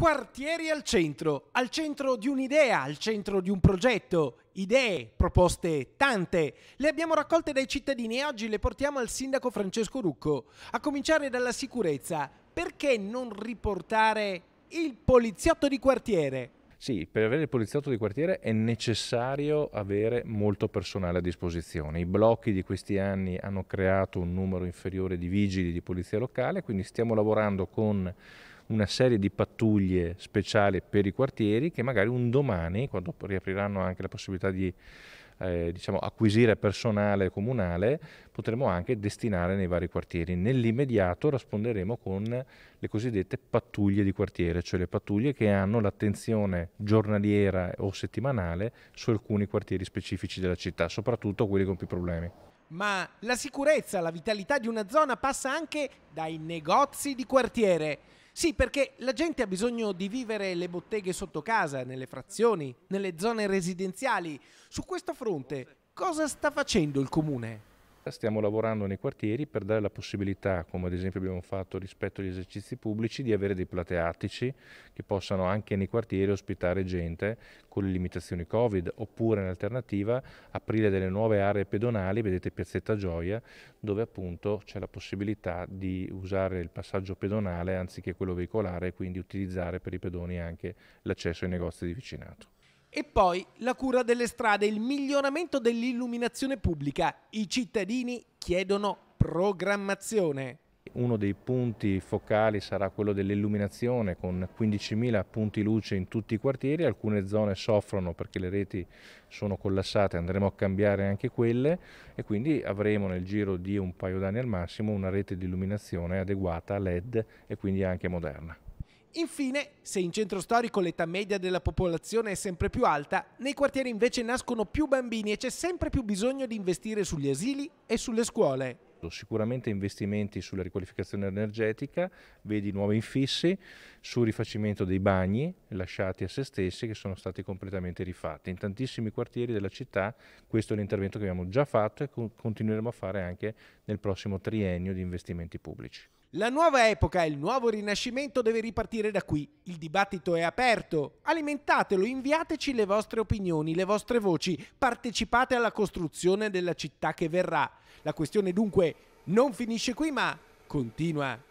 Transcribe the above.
Quartieri al centro, al centro di un'idea, al centro di un progetto, idee, proposte tante. Le abbiamo raccolte dai cittadini e oggi le portiamo al sindaco Francesco Rucco. A cominciare dalla sicurezza, perché non riportare il poliziotto di quartiere? Sì, per avere il poliziotto di quartiere è necessario avere molto personale a disposizione. I blocchi di questi anni hanno creato un numero inferiore di vigili di polizia locale, quindi stiamo lavorando con una serie di pattuglie speciali per i quartieri che magari un domani, quando riapriranno anche la possibilità di eh, diciamo, acquisire personale comunale, potremo anche destinare nei vari quartieri. Nell'immediato risponderemo con le cosiddette pattuglie di quartiere, cioè le pattuglie che hanno l'attenzione giornaliera o settimanale su alcuni quartieri specifici della città, soprattutto quelli con più problemi. Ma la sicurezza, la vitalità di una zona passa anche dai negozi di quartiere. Sì, perché la gente ha bisogno di vivere le botteghe sotto casa, nelle frazioni, nelle zone residenziali. Su questo fronte, cosa sta facendo il comune? Stiamo lavorando nei quartieri per dare la possibilità, come ad esempio abbiamo fatto rispetto agli esercizi pubblici, di avere dei plateatici che possano anche nei quartieri ospitare gente con le limitazioni Covid, oppure in alternativa aprire delle nuove aree pedonali, vedete Piazzetta Gioia, dove appunto c'è la possibilità di usare il passaggio pedonale anziché quello veicolare, e quindi utilizzare per i pedoni anche l'accesso ai negozi di vicinato. E poi la cura delle strade, il miglioramento dell'illuminazione pubblica. I cittadini chiedono programmazione. Uno dei punti focali sarà quello dell'illuminazione con 15.000 punti luce in tutti i quartieri, alcune zone soffrono perché le reti sono collassate, andremo a cambiare anche quelle e quindi avremo nel giro di un paio d'anni al massimo una rete di illuminazione adeguata a LED e quindi anche moderna. Infine, se in centro storico l'età media della popolazione è sempre più alta, nei quartieri invece nascono più bambini e c'è sempre più bisogno di investire sugli asili e sulle scuole. Sicuramente investimenti sulla riqualificazione energetica, vedi nuovi infissi, sul rifacimento dei bagni lasciati a se stessi che sono stati completamente rifatti. In tantissimi quartieri della città questo è l'intervento che abbiamo già fatto e continueremo a fare anche nel prossimo triennio di investimenti pubblici. La nuova epoca e il nuovo rinascimento deve ripartire da qui. Il dibattito è aperto. Alimentatelo, inviateci le vostre opinioni, le vostre voci, partecipate alla costruzione della città che verrà. La questione dunque non finisce qui, ma continua